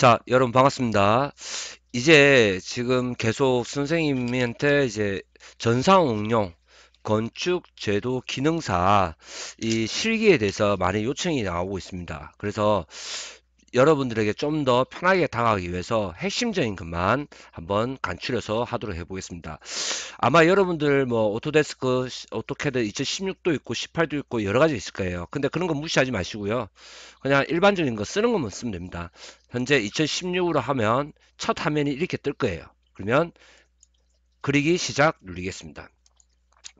자, 여러분 반갑습니다. 이제 지금 계속 선생님한테 이제 전상응용 건축제도 기능사 이 실기에 대해서 많이 요청이 나오고 있습니다. 그래서 여러분들에게 좀 더 편하게 다가가기 위해서 핵심적인 것만 한번 간추려서 하도록 해보겠습니다. 아마 여러분들 뭐 오토데스크 오토캐드 2016도 있고 18도 있고 여러 가지 있을 거예요. 근데 그런 거 무시하지 마시고요. 그냥 일반적인 거 쓰는 것만 쓰면 됩니다. 현재 2016으로 하면 첫 화면이 이렇게 뜰 거예요. 그러면 그리기 시작 누리겠습니다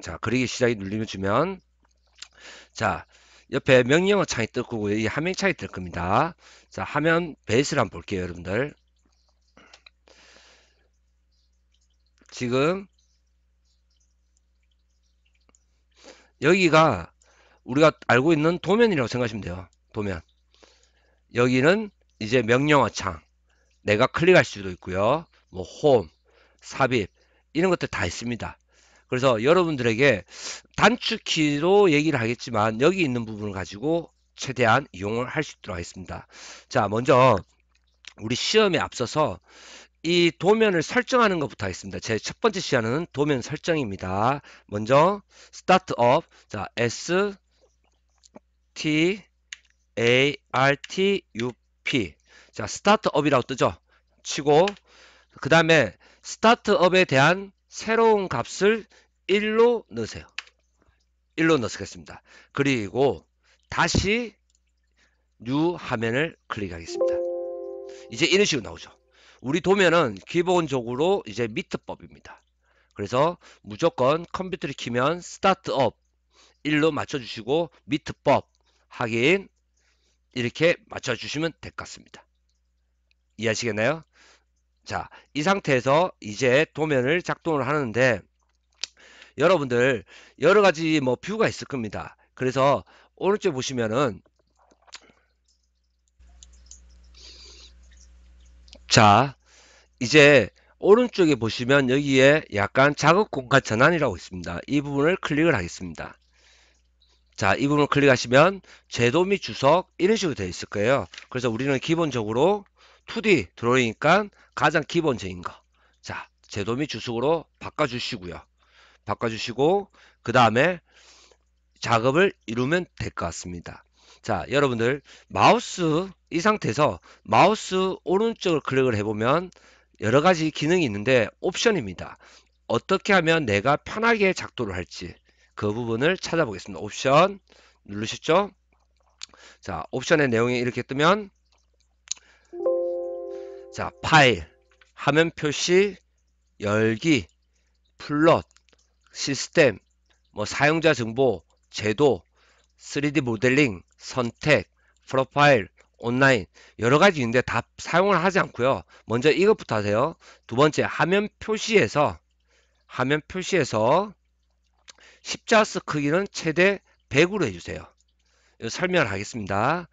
자, 그리기 시작이 눌리면 주면 자, 옆에 명령어 창이 뜰 거고 이 화면 창이 뜰 겁니다. 자, 화면 베이스를 한번 볼게요, 여러분들. 지금 여기가 우리가 알고 있는 도면이라고 생각하시면 돼요. 도면. 여기는 이제 명령어 창. 내가 클릭할 수도 있고요. 뭐 홈, 삽입 이런 것들 다 있습니다. 그래서 여러분들에게 단축키로 얘기를 하겠지만 여기 있는 부분을 가지고 최대한 이용을 할 수 있도록 하겠습니다. 자, 먼저 우리 시험에 앞서서 이 도면을 설정하는 것부터 하겠습니다. 제 첫 번째 시간은 도면 설정입니다. 먼저 start up 자 s t a r t u p 자 start up이라고 뜨죠. 치고 그 다음에 start up에 대한 새로운 값을 1로 넣으세요. 1로 넣으겠습니다. 그리고 다시 뉴 화면을 클릭하겠습니다. 이제 이런 식으로 나오죠. 우리 도면은 기본적으로 이제 미트법입니다. 그래서 무조건 컴퓨터를 키면 스타트업 1로 맞춰주시고 미트법 확인 이렇게 맞춰주시면 될 것 같습니다. 이해하시겠나요? 자, 이 상태에서 이제 도면을 작동을 하는데 여러분들 여러 가지 뭐 뷰가 있을 겁니다. 그래서 오른쪽 보시면은 자, 이제 오른쪽에 보시면 여기에 약간 작업 공간 전환이라고 있습니다. 이 부분을 클릭을 하겠습니다. 자, 이 부분을 클릭하시면 제도 및 주석 이런 식으로 되어 있을 거예요. 그래서 우리는 기본적으로 2D 드로잉이니까 가장 기본적인 거. 자, 제도 및 주석으로 바꿔주시고요. 바꿔주시고 그 다음에 작업을 이루면 될 것 같습니다. 자 여러분들 마우스 이 상태에서 마우스 오른쪽을 클릭을 해보면 여러가지 기능이 있는데 옵션입니다 어떻게 하면 내가 편하게 작도를 할지 그 부분을 찾아보겠습니다 옵션 누르셨죠 자 옵션의 내용이 이렇게 뜨면 자 파일 화면 표시 열기 플롯 시스템 뭐 사용자 정보 제도 3D 모델링 선택, 프로파일, 온라인 여러 가지 있는데 다 사용을 하지 않고요. 먼저 이것부터 하세요. 두 번째 화면 표시에서 화면 표시에서 십자수 크기는 최대 100으로 해주세요. 설명을 하겠습니다.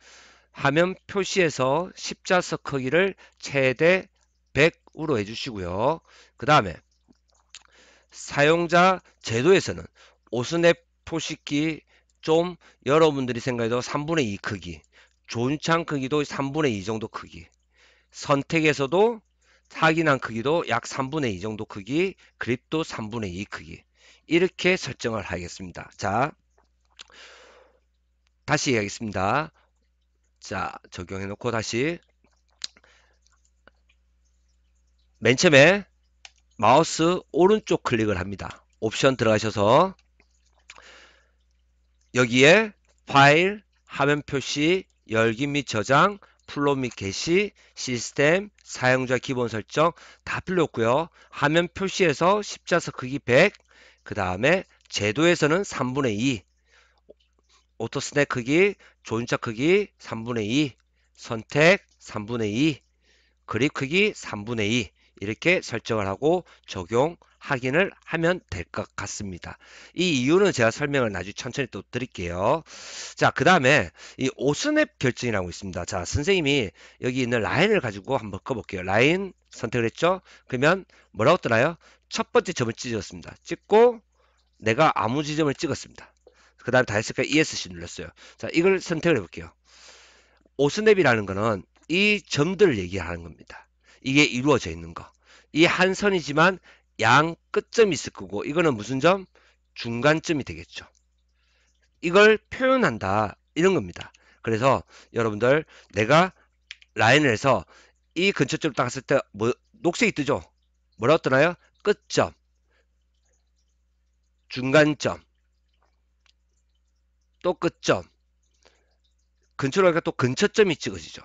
화면 표시에서 십자수 크기를 최대 100으로 해주시고요. 그 다음에 사용자 제도에서는 오스넷 표시기 좀 여러분들이 생각해도 3분의 2 크기 존창 크기도 3분의 2 정도 크기 선택에서도 확인한 크기도 약 3분의 2 정도 크기 그립도 3분의 2 크기 이렇게 설정을 하겠습니다 자 다시 이야기했습니다 자 적용해 놓고 다시 맨 처음에 마우스 오른쪽 클릭을 합니다 옵션 들어가셔서 여기에 파일, 화면 표시, 열기 및 저장, 플롯 및 게시, 시스템, 사용자 기본 설정 다 필요 없고요. 화면 표시에서 십자석 크기 100, 그 다음에 제도에서는 3분의 2, 오토스낵 크기, 조인차 크기 3분의 2, 선택 3분의 2, 그립 크기 3분의 2, 이렇게 설정을 하고 적용 확인을 하면 될 것 같습니다. 이 이유는 제가 설명을 나중에 천천히 또 드릴게요. 자, 그 다음에 이 오스냅 결정이라고 있습니다. 자, 선생님이 여기 있는 라인을 가지고 한번 꺼볼게요. 라인 선택을 했죠? 그러면 뭐라고 뜨나요? 첫 번째 점을 찢었습니다. 찍고 내가 아무 지점을 찍었습니다. 그 다음에 다 했을까 ESC 눌렀어요. 자, 이걸 선택을 해볼게요. 오스냅이라는 거는 이 점들을 얘기하는 겁니다. 이게 이루어져 있는가. 이한 선이지만 양 끝점이 있을 거고 이거는 무슨 점? 중간점이 되겠죠. 이걸 표현한다 이런 겁니다. 그래서 여러분들 내가 라인을 해서 이 근처점 딱 갔을 때 뭐, 녹색이 뜨죠. 뭐라고 뜨나요? 끝점, 중간점, 또 끝점, 근처로 가니까 또 근처점이 찍어지죠.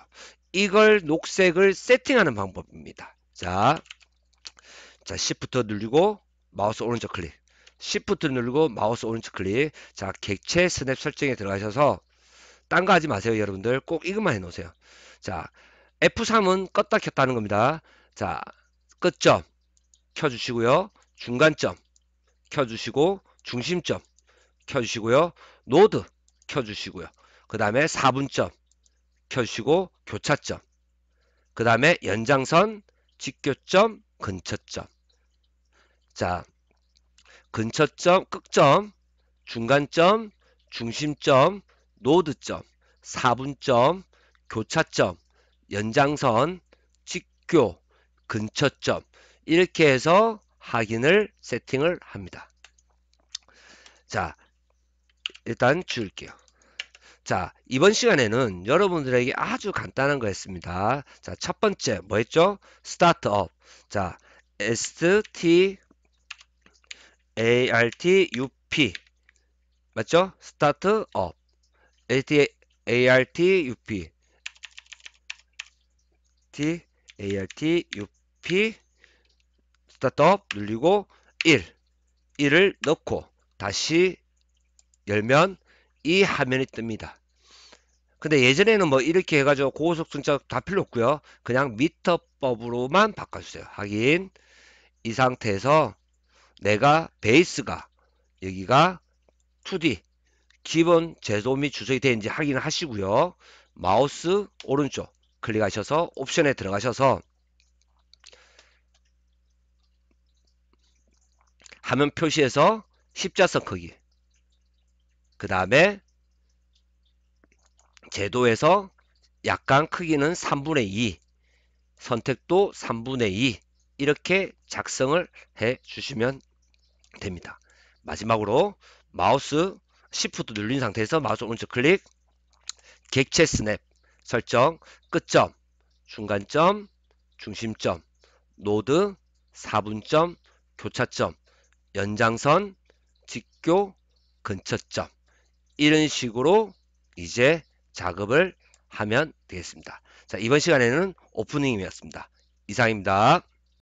이걸 녹색을 세팅하는 방법입니다. 자, 자 시프트 누르고 마우스 오른쪽 클릭 시프트 누르고 마우스 오른쪽 클릭 자 객체 스냅 설정에 들어가셔서 딴 거 하지 마세요 여러분들 꼭 이것만 해놓으세요 자 F3은 껐다 켰다는 겁니다 자 끝점 켜주시고요 중간점 켜주시고 중심점 켜주시고요 노드 켜주시고요 그 다음에 4분점 켜주시고 교차점 그 다음에 연장선 직교점 근처점 자 근처점 끝점 중간점 중심점 노드점 사분점 교차점 연장선 직교 근처점 이렇게 해서 확인을 세팅을 합니다 자 일단 지게요 자, 이번 시간에는 여러분들에게 아주 간단한 거 했습니다. 자, 첫 번째 뭐 했죠? 스타트업. 자, S T A R T U P 맞죠? 스타트업. S T A R T U P T A R T U P 스타트업 눌리고 1 1을 넣고 다시 열면 이 화면이 뜹니다. 근데 예전에는 뭐 이렇게 해가지고 고속 승차 다 필요 없고요. 그냥 미터법으로만 바꿔주세요. 확인. 이 상태에서 내가 베이스가 여기가 2D 기본 제조 및 주석이 되는지 확인 하시고요. 마우스 오른쪽 클릭하셔서 옵션에 들어가셔서 화면 표시에서 십자선 크기 그 다음에 제도에서 약간 크기는 3분의 2 선택도 3분의 2 이렇게 작성을 해 주시면 됩니다. 마지막으로 마우스 시프트 눌린 상태에서 마우스 오른쪽 클릭 객체 스냅 설정 끝점 중간점 중심점 노드 4분점 교차점 연장선 직교 근처점 이런 식으로 이제 작업을 하면 되겠습니다. 자, 이번 시간에는 오프닝이었습니다. 이상입니다.